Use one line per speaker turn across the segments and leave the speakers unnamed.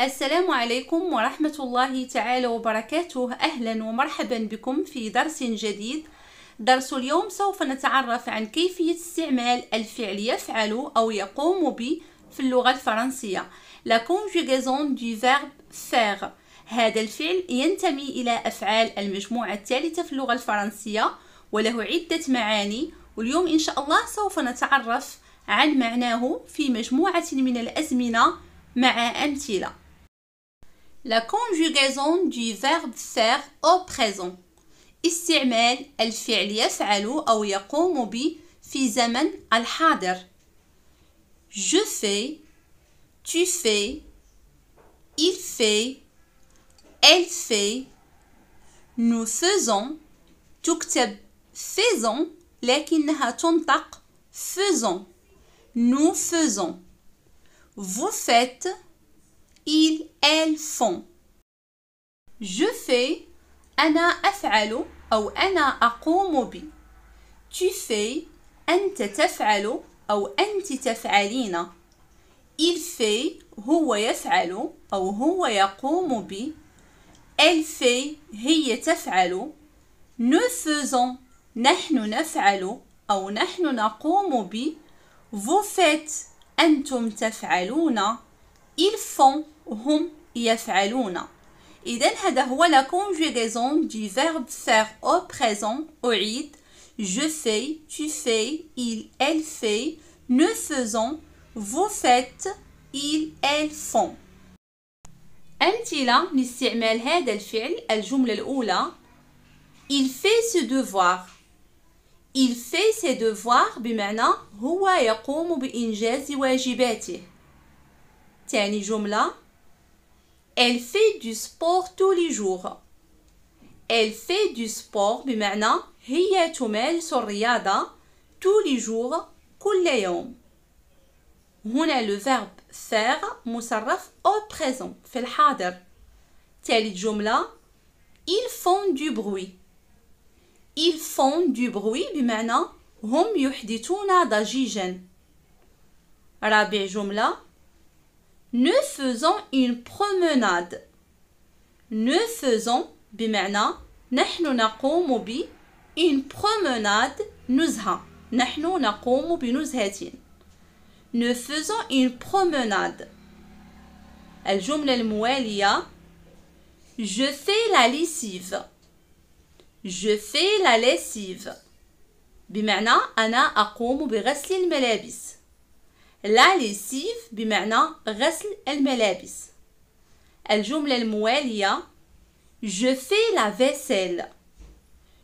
السلام عليكم ورحمة الله تعالى وبركاته أهلا ومرحبا بكم في درس جديد درس اليوم سوف نتعرف عن كيفية استعمال الفعل يفعل أو يقوم ب في اللغة الفرنسية لا conjugaison du verbe faire هذا الفعل ينتمي إلى أفعال المجموعة الثالثة في اللغة الفرنسية وله عدة معاني واليوم إن شاء الله سوف نتعرف عن معناه في مجموعة من الأزمنة مع أمثلة La conjugaison du verbe faire au présent. الفعل يفعل أو يقوم ب. في زمن الحاضر. Je fais, tu fais, il fait, elle fait, nous faisons, تكتب faisons لكنها تنطق faisons. Nous faisons. Vous faites, ils elles font je fais أنا أفعل أو أنا أقوم ب tu fais أنت تفعل أو أنت تفعلين il fait هو يفعل أو هو يقوم ب elle fait هي تفعل nous faisons نحن نفعل أو نحن نقوم ب vous faites أنتم تفعلون Ils font, hum yaf'aluna. Et Donc, c'est la conjugaison du verbe faire au présent أعيد je fais tu fais il elle fait nous faisons vous faites ils elles font أمثلة لاستعمال هذا الفعل الجملة الأولى il fait ce devoir il fait ses devoirs بمعنى هو يقوم بإنجاز واجباته tiens jumla elle fait du sport tous les jours elle fait du sport bimana riya tomel soriyada tous les jours couleayom on est le verbe faire moussarraf au présent felhadar tiens ils font du bruit ils font du bruit bimana hum yuhdetuna dajigen rabih jumla nous faisons une promenade. Nous faisons بمعنى نحن نقوم ب une promenade نزهة نحن نقوم بنزهة Nous faisons une promenade. الجملة الموالية Je fais la lessive. Je fais la lessive. بمعنى أنا أقوم بغسل الملابس. La lessive, maintenant, reste elle mêlée bis. Elle jumle le mouellia. Je fais la vaisselle.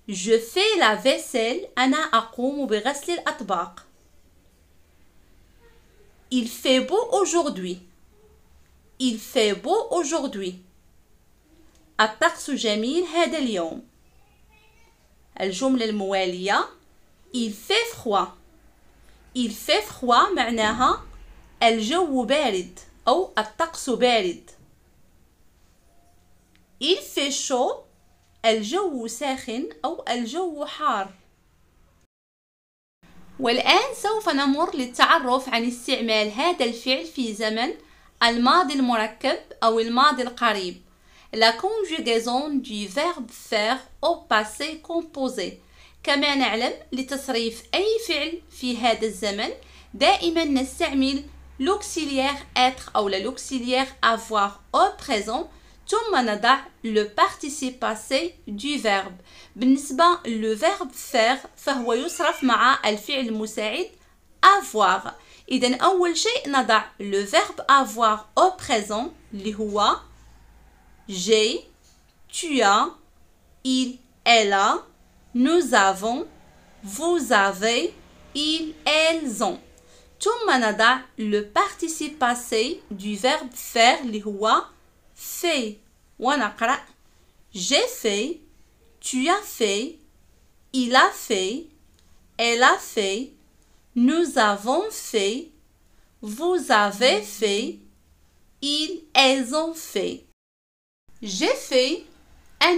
Je fais la vaisselle. elle a qu'on m'ouvre, reste le Il fait beau aujourd'hui. Il fait beau aujourd'hui. À part ce gemil, rien Elle joue le mouellia. Il fait froid. il fait froid معناها الجو بارد أو الطقس بارد il fait chaud الجو ساخن أو الجو حار والآن سوف نمر للتعرف عن استعمال هذا الفعل في زمن الماضي المركب أو الماضي القريب La conjugaison du verbe faire au passé composé كما نعلم لتصريف أي فعل في هذا الزمن دائما نستعمل l'auxiliaire être ou la l'auxiliaire avoir au présent ثم نضع le participe passé du verbe بالنسبة le verbe faire فهو يصرف مع الفعل المساعد avoir إذا أول شيء نضع le verbe avoir au présent اللي هو j'ai tu as il elle a nous avons, vous avez, ils, elles ont. Tout le participe passé du verbe faire, li fait. j'ai fait, tu as fait, il a fait, elle a fait, nous avons fait, vous avez fait, ils, elles ont fait. J'ai fait,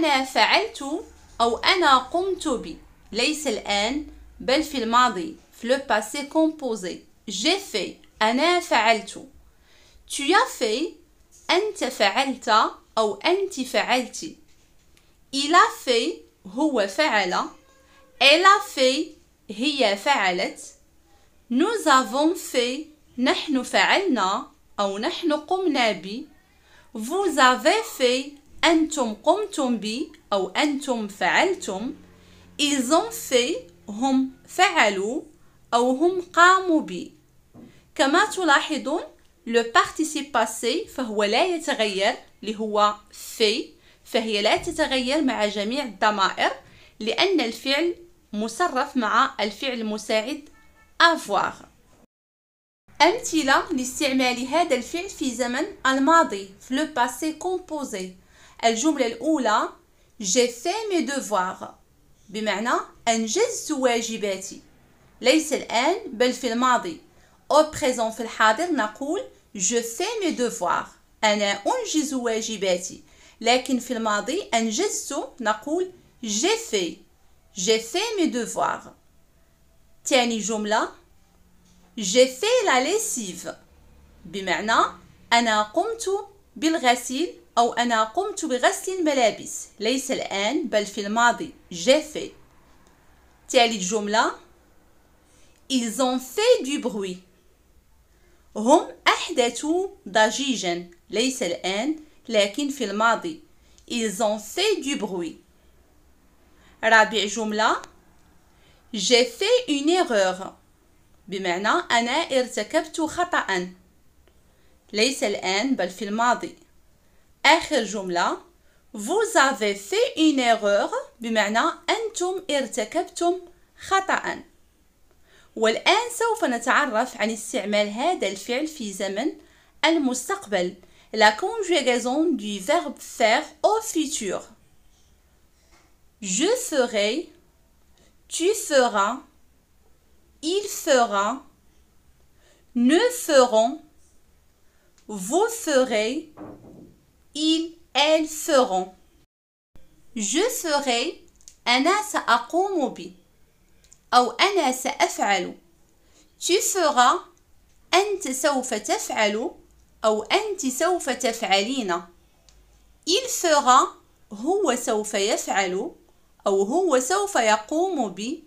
fait tout. أو أنا قمت ب ليس الآن بل في الماضي في لو باسي كومبوزي جي في أنا فعلت tu as fait أنت فعلت أو أنت فعلت il a fait هو فعل elle a fait هي فعلت nous avons fait نحن فعلنا أو نحن قمنا بي vous avez fait أنتم قمتم بي أو أنتم فعلتم ils ont fait هم فعلوا أو هم قاموا بي كما تلاحظون لو participe passé فهو لا يتغير هو في فهي لا تتغير مع جميع الضمائر لأن الفعل مصرف مع الفعل المساعد avoir أمثلة لاستعمال هذا الفعل في زمن الماضي في لو باسي كومبوزي الجملة الأولى j'ai fait mes devoirs بمعنى أنجزت واجباتي ليس الآن بل في الماضي au présent في الحاضر نقول je fais mes devoirs أنا أنجز واجباتي لكن في الماضي أنجزت نقول j'ai fait j'ai fait mes devoirs تاني جملة j'ai fait la lessive بمعنى أنا قمت بالغسيل أو أنا قمت بغسل الملابس ليس الآن بل في الماضي جافي تالي ثالث جملة ils ont fait du bruit هم أحدثوا ضجيجا ليس الآن لكن في الماضي ils ont fait du bruit رابع جملة j'ai fait une erreur بمعنى أنا ارتكبت خطأ ليس الآن بل في الماضي آخر جملة vous avez fait une erreur بمعنى أنتم ارتكبتم خطأ والآن سوف نتعرف عن استعمال هذا الفعل في زمن المستقبل la conjugaison du verbe faire au futur je ferai tu feras il fera ne feront vous ferez ils elles feront je ferai أنا سأقوم ب أو أنا سأفعل tu feras أنت سوف تفعل أو أنت سوف تفعلين il fera هو سوف يفعل أو هو سوف يقوم ب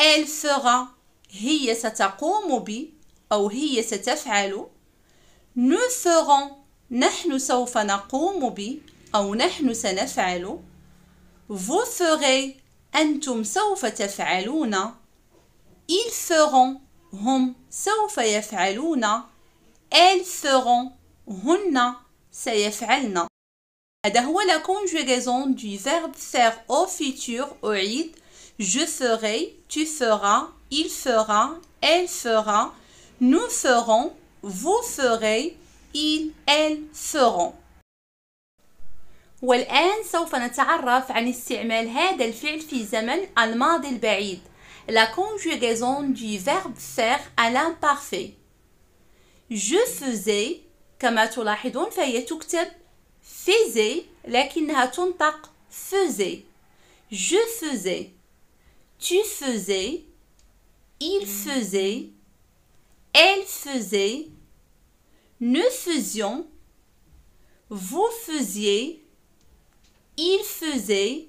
elle fera هي ستقوم ب أو هي ستفعل nous ferons نحن سوف نقوم ب أو نحن سنفعل vous ferez أنتم سوف تفعلون ils feront هم سوف elles feront هن سيفعلن هذا هو la conjugaison du verbe faire au futur je ferai tu feras il fera elle fera nous ferons vous ferez ils elles feront والآن سوف نتعرف عن استعمال هذا الفعل في زمن الماضي البعيد la conjugaison du verbe faire à l'imparfait je faisais كما تلاحظون فهي تكتب faisais لكنها تنطق faisais je faisais tu faisais il faisait elle faisait Nous faisions, vous faisiez, il faisait,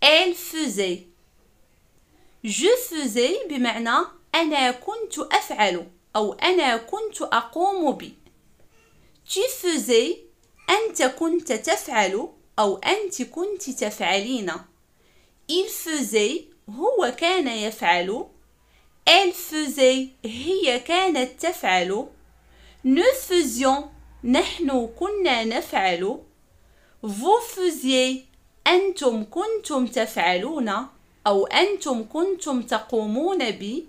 elle faisait. Je faisais بمعنى أنا كنت أفعل أو أنا كنت أقوم ب. Tu faisais, أنت كنت تفعل أو أنت كنت تفعلين. Il faisait, هو كان يفعل. Elle faisait, هي كانت تفعل. Nous faisions, نحن كنا نفعل. Vous faisiez, أنتم كنتم تفعلون أو أنتم كنتم تقومون ب.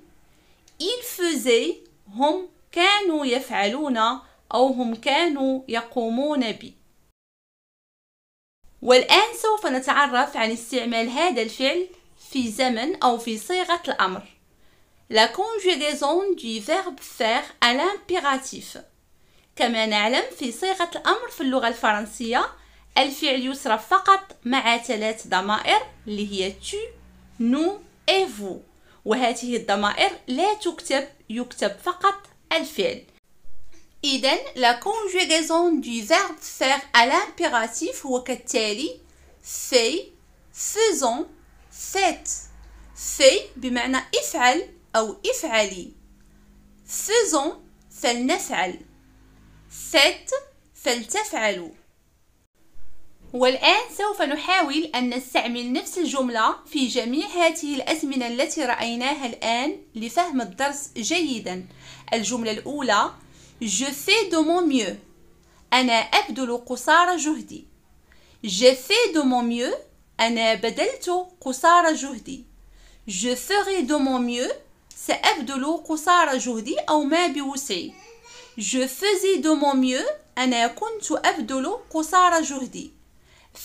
Il faisait, هم كانوا يفعلون أو هم كانوا يقومون ب. والآن سوف نتعرف عن استعمال هذا الفعل في زمن أو في صيغة الأمر la conjugaison du verbe faire à l'impératif كما نعلم في صيغة الأمر في اللغة الفرنسية الفعل يصرف فقط مع ثلاث ضمائر اللي هي tu, nous et vous وهذه الضمائر لا تكتب يكتب فقط الفعل إذا la conjugaison du verbe faire à l'impératif هو كالتالي fait, faisons, faites fait بمعنى افعل أو افعلي faisons فلنفعل فت فلتفعلوا والآن سوف نحاول أن نستعمل نفس الجملة في جميع هذه الأزمنة التي رأيناها الآن لفهم الدرس جيدا الجملة الأولى Je fais de mon mieux أنا أبذل قصارى جهدي Je fais de mon mieux أنا بدلت قصارى جهدي Je ferai de mon mieux سأبذل قصارى جهدي أو ما بوسعي Je faisais de mon mieux أنا كنت أبذل قصارى جهدي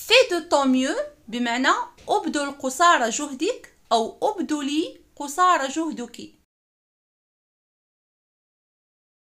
Fais de ton mieux بمعنى أبذل قصارى جهدك أو أبذلي قصارى جهدك